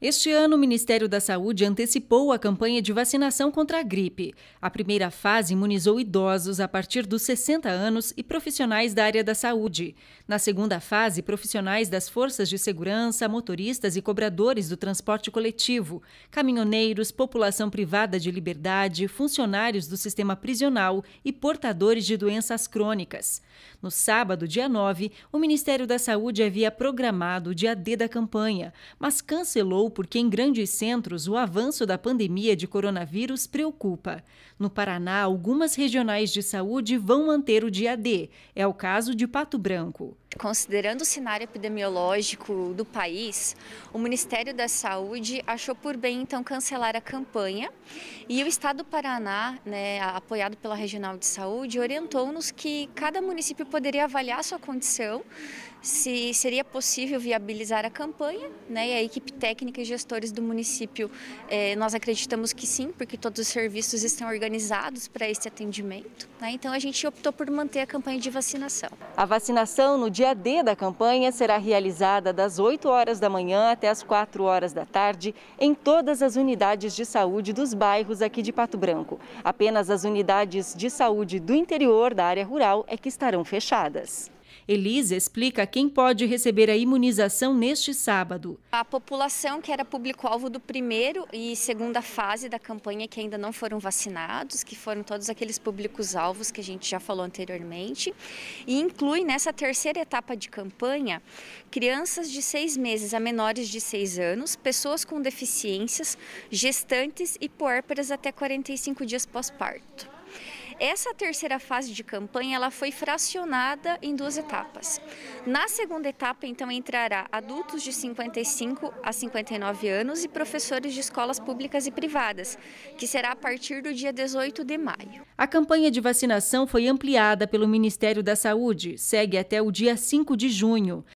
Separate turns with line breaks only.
Este ano, o Ministério da Saúde antecipou a campanha de vacinação contra a gripe. A primeira fase imunizou idosos a partir dos 60 anos e profissionais da área da saúde. Na segunda fase, profissionais das forças de segurança, motoristas e cobradores do transporte coletivo, caminhoneiros, população privada de liberdade, funcionários do sistema prisional e portadores de doenças crônicas. No sábado, dia 9, o Ministério da Saúde havia programado o dia D da campanha, mas cancelou porque em grandes centros o avanço da pandemia de coronavírus preocupa. No Paraná, algumas regionais de saúde vão manter o dia D. É o caso de Pato Branco.
Considerando o cenário epidemiológico do país, o Ministério da Saúde achou por bem então cancelar a campanha e o Estado do Paraná, né, apoiado pela Regional de Saúde, orientou-nos que cada município poderia avaliar sua condição, se seria possível viabilizar a campanha, né, e a equipe técnica e gestores do município, é, nós acreditamos que sim, porque todos os serviços estão organizados para esse atendimento. Né, então a gente optou por manter a campanha de vacinação.
A vacinação no dia dia D da campanha será realizada das 8 horas da manhã até as 4 horas da tarde em todas as unidades de saúde dos bairros aqui de Pato Branco. Apenas as unidades de saúde do interior da área rural é que estarão fechadas. Elisa explica quem pode receber a imunização neste sábado.
A população que era público-alvo do primeiro e segunda fase da campanha que ainda não foram vacinados, que foram todos aqueles públicos-alvos que a gente já falou anteriormente, e inclui nessa terceira etapa de campanha crianças de seis meses a menores de seis anos, pessoas com deficiências, gestantes e puérperas até 45 dias pós-parto. Essa terceira fase de campanha ela foi fracionada em duas etapas. Na segunda etapa, então, entrará adultos de 55 a 59 anos e professores de escolas públicas e privadas, que será a partir do dia 18 de maio.
A campanha de vacinação foi ampliada pelo Ministério da Saúde, segue até o dia 5 de junho.